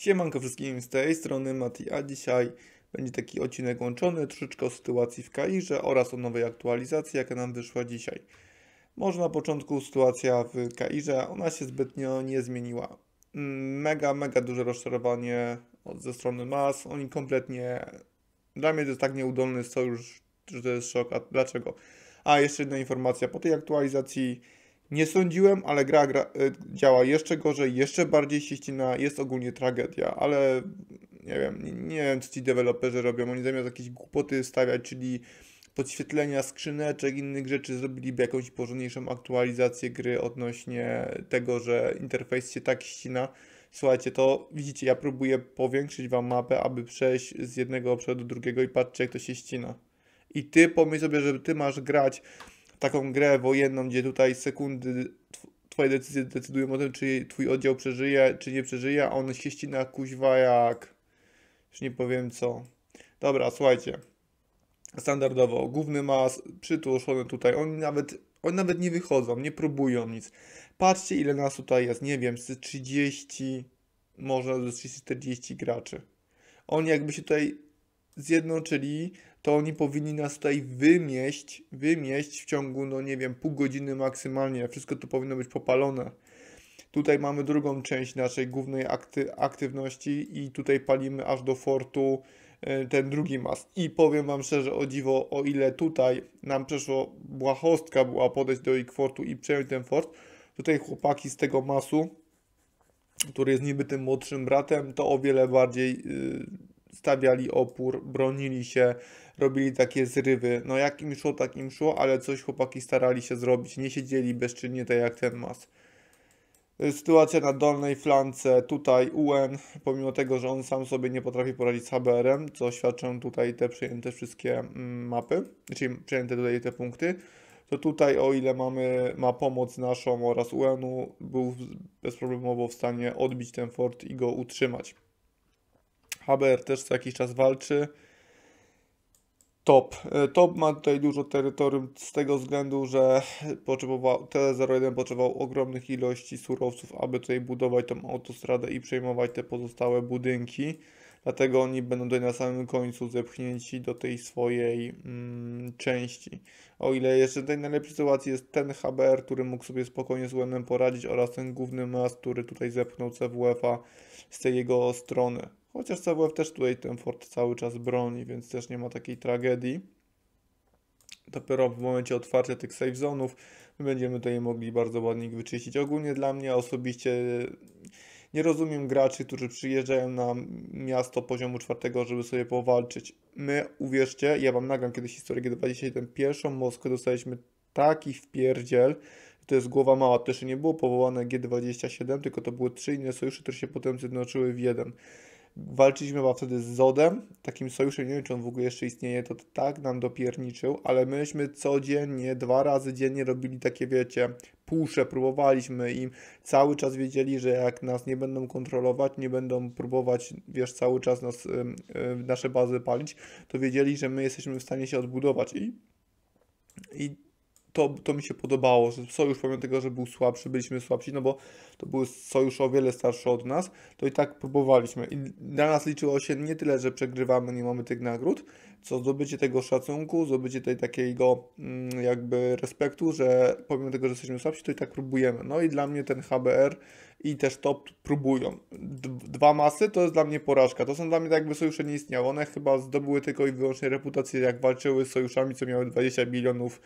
Siemanko wszystkim, z tej strony Mati, a dzisiaj będzie taki odcinek łączony troszeczkę o sytuacji w Kairze oraz o nowej aktualizacji, jaka nam wyszła dzisiaj. Może na początku sytuacja w Kairze, ona się zbytnio nie zmieniła. Mega, mega duże rozczarowanie ze strony MAS, oni kompletnie... Dla mnie to jest tak nieudolny sojusz, że to jest szok, a dlaczego? A jeszcze jedna informacja, po tej aktualizacji nie sądziłem, ale gra, gra e, działa jeszcze gorzej, jeszcze bardziej się ścina, jest ogólnie tragedia, ale nie wiem, nie, nie wiem co ci deweloperzy robią, oni zamiast jakieś głupoty stawiać, czyli podświetlenia skrzyneczek, innych rzeczy, zrobiliby jakąś porządniejszą aktualizację gry odnośnie tego, że interfejs się tak ścina. Słuchajcie, to widzicie, ja próbuję powiększyć wam mapę, aby przejść z jednego obszaru do drugiego i patrzcie jak to się ścina. I ty pomyśl sobie, że ty masz grać taką grę wojenną, gdzie tutaj sekundy twoje decyzje decydują o tym, czy twój oddział przeżyje, czy nie przeżyje, a on się ścina kuźwa jak... już nie powiem co. Dobra, słuchajcie. Standardowo, główny ma przytłoszony tutaj, oni nawet, oni nawet nie wychodzą, nie próbują nic. Patrzcie ile nas tutaj jest, nie wiem, z 30, może z 30-40 graczy. Oni jakby się tutaj zjednoczyli, to oni powinni nas tutaj wymieść, wymieść w ciągu, no nie wiem, pół godziny maksymalnie. Wszystko to powinno być popalone. Tutaj mamy drugą część naszej głównej akty aktywności i tutaj palimy aż do fortu e, ten drugi mas. I powiem Wam szczerze, o dziwo, o ile tutaj nam przeszło błahostka była podejść do ich fortu i przejąć ten fort, tutaj chłopaki z tego masu, który jest niby tym młodszym bratem, to o wiele bardziej y, stawiali opór, bronili się, robili takie zrywy. No jak im szło, tak im szło, ale coś chłopaki starali się zrobić. Nie siedzieli bezczynnie tak jak ten mas. E, sytuacja na dolnej flance, tutaj UN, pomimo tego, że on sam sobie nie potrafi poradzić z HBR-em, co świadczą tutaj te przejęte wszystkie mm, mapy, czyli znaczy przejęte tutaj te punkty, to tutaj o ile mamy, ma pomoc naszą oraz UN-u, był bezproblemowo w stanie odbić ten fort i go utrzymać. Haber też co jakiś czas walczy. Top. E, Top ma tutaj dużo terytorium z tego względu, że potrzebował, t 01 potrzebował ogromnych ilości surowców, aby tutaj budować tą autostradę i przejmować te pozostałe budynki. Dlatego oni będą tutaj na samym końcu zepchnięci do tej swojej mm, części. O ile jeszcze w tej najlepszej sytuacji jest ten HBR, który mógł sobie spokojnie z UEM poradzić oraz ten główny mas, który tutaj zepchnął CWF-a z tej jego strony. Chociaż CWF też tutaj ten fort cały czas broni, więc też nie ma takiej tragedii. Dopiero w momencie otwarcia tych safe zone'ów będziemy tutaj mogli bardzo ładnie wyczyścić. Ogólnie dla mnie osobiście e, nie rozumiem graczy, którzy przyjeżdżają na miasto poziomu czwartego, żeby sobie powalczyć. My, uwierzcie, ja Wam nagram kiedyś historię G27, pierwszą Moskwę dostaliśmy taki wpierdziel, to jest głowa mała, to jeszcze nie było powołane G27, tylko to były trzy inne sojusze, które się potem zjednoczyły w jeden walczyliśmy chyba wtedy z Zodem, takim sojuszem, nie wiem czy on w ogóle jeszcze istnieje, to tak nam dopierniczył, ale myśmy codziennie, dwa razy dziennie robili takie, wiecie, pusze, próbowaliśmy im, cały czas wiedzieli, że jak nas nie będą kontrolować, nie będą próbować, wiesz, cały czas nas, y, y, nasze bazy palić, to wiedzieli, że my jesteśmy w stanie się odbudować i i to, to mi się podobało, że sojusz pomimo tego, że był słabszy, byliśmy słabsi, no bo to były sojusze o wiele starsze od nas, to i tak próbowaliśmy. I dla nas liczyło się nie tyle, że przegrywamy, nie mamy tych nagród, co zdobycie tego szacunku, zdobycie tej takiego mm, jakby respektu, że pomimo tego, że jesteśmy słabsi, to i tak próbujemy. No i dla mnie ten HBR i też top próbują. Dwa masy to jest dla mnie porażka. To są dla mnie tak jakby sojusze nie istniały. One chyba zdobyły tylko i wyłącznie reputację, jak walczyły z sojuszami, co miały 20 milionów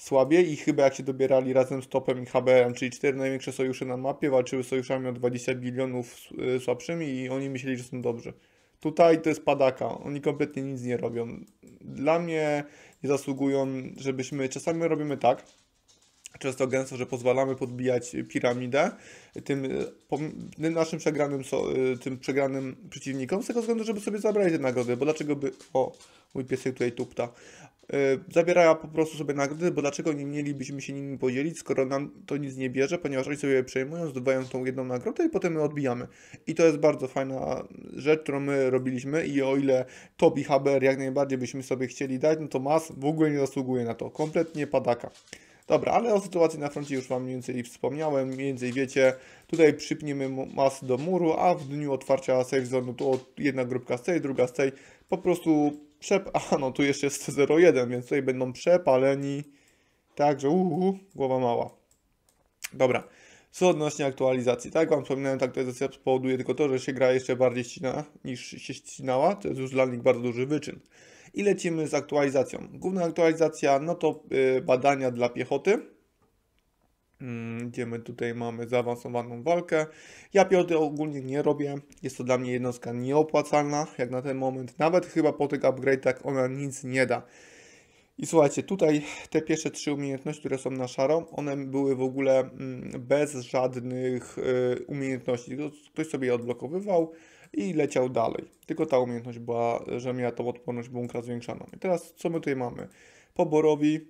słabiej i chyba jak się dobierali razem z Topem i HBM, czyli cztery największe sojusze na mapie, walczyły z sojuszami o 20 bilionów y, słabszymi i oni myśleli, że są dobrzy. Tutaj to jest padaka, oni kompletnie nic nie robią. Dla mnie nie zasługują, żebyśmy czasami robimy tak, często gęsto, że pozwalamy podbijać piramidę tym, e, tym naszym przegranym, e, tym przegranym przeciwnikom, z tego względu, żeby sobie zabrali te nagrody, bo dlaczego by... O, mój piesek tutaj tupta. E, Zabierają po prostu sobie nagrody, bo dlaczego nie mielibyśmy się nimi podzielić, skoro nam to nic nie bierze, ponieważ oni sobie je przejmują, zdobywają tą jedną nagrodę i potem my odbijamy. I to jest bardzo fajna rzecz, którą my robiliśmy i o ile top i HBR jak najbardziej byśmy sobie chcieli dać, no to Mas w ogóle nie zasługuje na to. Kompletnie padaka. Dobra, ale o sytuacji na froncie już Wam mniej więcej wspomniałem, mniej więcej wiecie. Tutaj przypniemy masę do muru, a w dniu otwarcia safe zone to jedna grupka z tej, druga z tej. Po prostu przep... A, no tu jeszcze jest 0,1, więc tutaj będą przepaleni. Także uhu, głowa mała. Dobra. Co odnośnie aktualizacji, tak jak Wam wspominałem, ta aktualizacja spowoduje tylko to, że się gra jeszcze bardziej ścina niż się ścinała, to jest już dla nich bardzo duży wyczyn i lecimy z aktualizacją. Główna aktualizacja, no to y, badania dla piechoty. Idziemy mm, tutaj, mamy zaawansowaną walkę. Ja pioty ogólnie nie robię. Jest to dla mnie jednostka nieopłacalna, jak na ten moment. Nawet chyba po tych upgrade'ach tak ona nic nie da. I słuchajcie, tutaj te pierwsze trzy umiejętności, które są na szaro, one były w ogóle mm, bez żadnych y, umiejętności. Ktoś sobie je odblokowywał, i leciał dalej. Tylko ta umiejętność była, że miała tą odporność bunkra zwiększaną. I teraz co my tutaj mamy? Poborowi,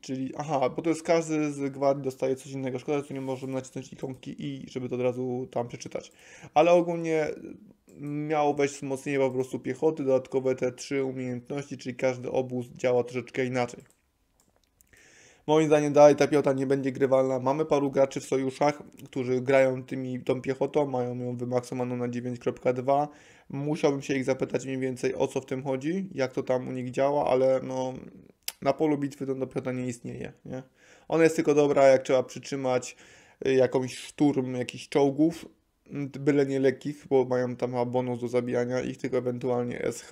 czyli aha, bo to jest każdy z gwardii dostaje coś innego. Szkoda, że tu nie możemy nacisnąć ikonki i, żeby to od razu tam przeczytać. Ale ogólnie mm, miało wejść wzmocnienie po prostu piechoty, dodatkowe te trzy umiejętności, czyli każdy obóz działa troszeczkę inaczej. Moim zdaniem dalej ta piota nie będzie grywalna. Mamy paru graczy w sojuszach, którzy grają tymi, tą piechotą, mają ją wymaksowaną na 9.2. Musiałbym się ich zapytać mniej więcej o co w tym chodzi, jak to tam u nich działa, ale no na polu bitwy to piota nie istnieje. Nie? Ona jest tylko dobra, jak trzeba przytrzymać y, jakąś szturm jakichś czołgów, byle nie lekkich, bo mają tam bonus do zabijania ich, tylko ewentualnie SH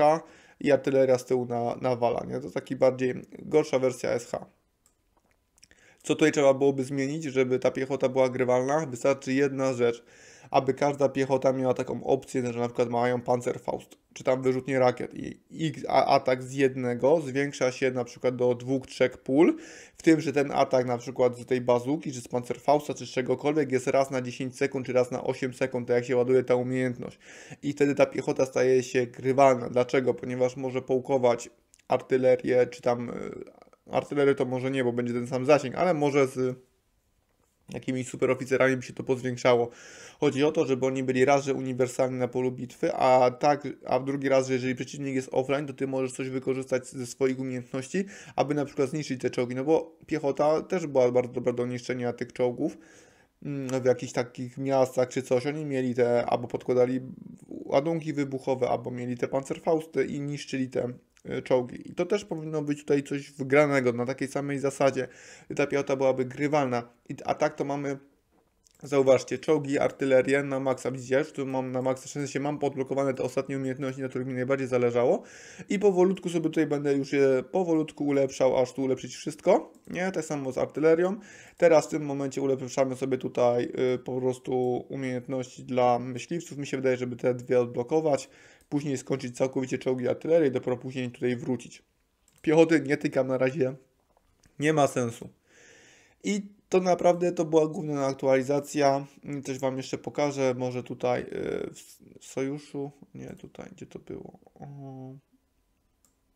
i artyleria z tyłu na, nawala, nie? To taki bardziej gorsza wersja SH. Co tutaj trzeba byłoby zmienić, żeby ta piechota była grywalna? Wystarczy jedna rzecz, aby każda piechota miała taką opcję, że na przykład mają Faust, czy tam wyrzutnie rakiet i ich atak z jednego zwiększa się na przykład do dwóch, trzech pól, w tym, że ten atak na przykład z tej bazuki, czy z Fausta, czy z czegokolwiek jest raz na 10 sekund, czy raz na 8 sekund, to jak się ładuje ta umiejętność. I wtedy ta piechota staje się grywalna. Dlaczego? Ponieważ może połkować artylerię, czy tam e, Artylery to może nie, bo będzie ten sam zasięg, ale może z jakimiś superoficerami by się to pozwiększało. Chodzi o to, żeby oni byli raz, że uniwersalni na polu bitwy, a tak, a drugi raz, że jeżeli przeciwnik jest offline, to ty możesz coś wykorzystać ze swoich umiejętności, aby na przykład zniszczyć te czołgi, no bo piechota też była bardzo dobra do niszczenia tych czołgów mm, w jakichś takich miastach czy coś. Oni mieli te, albo podkładali ładunki wybuchowe, albo mieli te pancerfausty i niszczyli te E, czołgi. I to też powinno być tutaj coś wygranego na takiej samej zasadzie. Ta piota byłaby grywalna. A tak to mamy Zauważcie, czołgi, artylerię na maksa, widzicie, tu mam na maksa, w sensie mam podblokowane te ostatnie umiejętności, na których mi najbardziej zależało i powolutku sobie tutaj będę już je powolutku ulepszał, aż tu ulepszyć wszystko, nie, tak samo z artylerią. Teraz w tym momencie ulepszamy sobie tutaj y, po prostu umiejętności dla myśliwców, mi się wydaje, żeby te dwie odblokować, później skończyć całkowicie czołgi artylerii, dopiero później tutaj wrócić. Piechoty nie tykam na razie, nie ma sensu. I to naprawdę to była główna aktualizacja. coś Wam jeszcze pokażę, może tutaj y, w sojuszu. Nie, tutaj, gdzie to było?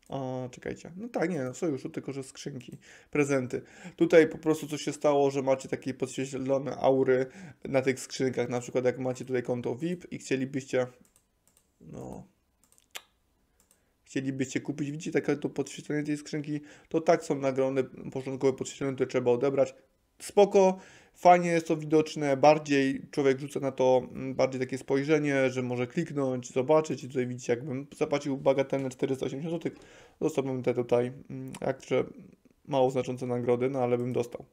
O, czekajcie. No tak, nie, w no, sojuszu, tylko że skrzynki, prezenty. Tutaj po prostu coś się stało, że macie takie podświetlone aury na tych skrzynkach. Na przykład, jak macie tutaj konto VIP i chcielibyście no. Chcielibyście kupić, widzicie, takie to podświetlenie tej skrzynki, to tak są nagrane początkowe podświetlenie, które trzeba odebrać. Spoko, fajnie jest to widoczne, bardziej człowiek rzuca na to mm, bardziej takie spojrzenie, że może kliknąć, zobaczyć i tutaj widzicie, jakbym zapłacił bagatelne 480 zł, dostałbym te tutaj, jakże mm, mało znaczące nagrody, no ale bym dostał.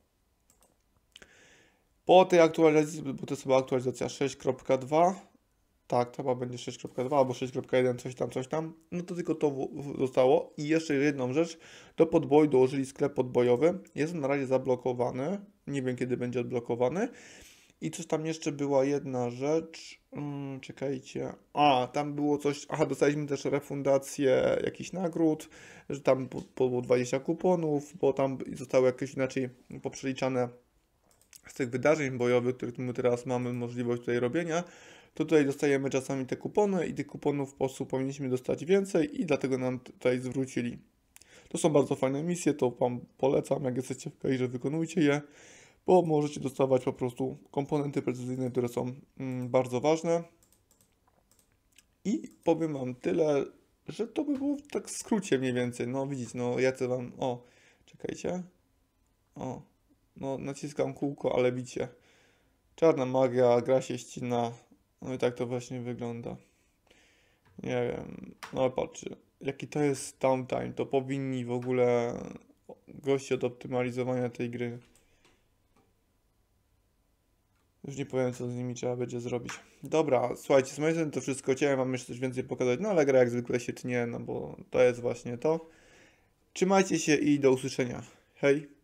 Po tej aktualizacji, bo to jest chyba aktualizacja 6.2, tak, chyba będzie 6.2 albo 6.1, coś tam, coś tam. No to tylko to zostało. I jeszcze jedną rzecz, do podboju dołożyli sklep podbojowy. Jest on na razie zablokowany, nie wiem kiedy będzie odblokowany. I coś tam jeszcze była jedna rzecz, hmm, czekajcie, a tam było coś, aha, dostaliśmy też refundację jakichś nagród, że tam było 20 kuponów, bo tam zostały jakieś inaczej poprzeliczane z tych wydarzeń bojowych, które my teraz mamy możliwość tutaj robienia, to tutaj dostajemy czasami te kupony i tych kuponów po prostu powinniśmy dostać więcej i dlatego nam tutaj zwrócili. To są bardzo fajne misje, to Wam polecam, jak jesteście w karierze wykonujcie je, bo możecie dostawać po prostu komponenty precyzyjne, które są mm, bardzo ważne. I powiem Wam tyle, że to by było tak w skrócie mniej więcej. No widzicie, no ja to Wam, o, czekajcie, o, no naciskam kółko, ale widzicie, czarna magia, gra się ścina, no i tak to właśnie wygląda. Nie wiem. No patrzcie, jaki to jest downtime, to powinni w ogóle goście od optymalizowania tej gry. Już nie powiem, co z nimi trzeba będzie zrobić. Dobra, słuchajcie, z mojej strony to wszystko. Chciałem wam jeszcze coś więcej pokazać, no ale gra jak zwykle się tnie, no bo to jest właśnie to. Trzymajcie się i do usłyszenia. Hej!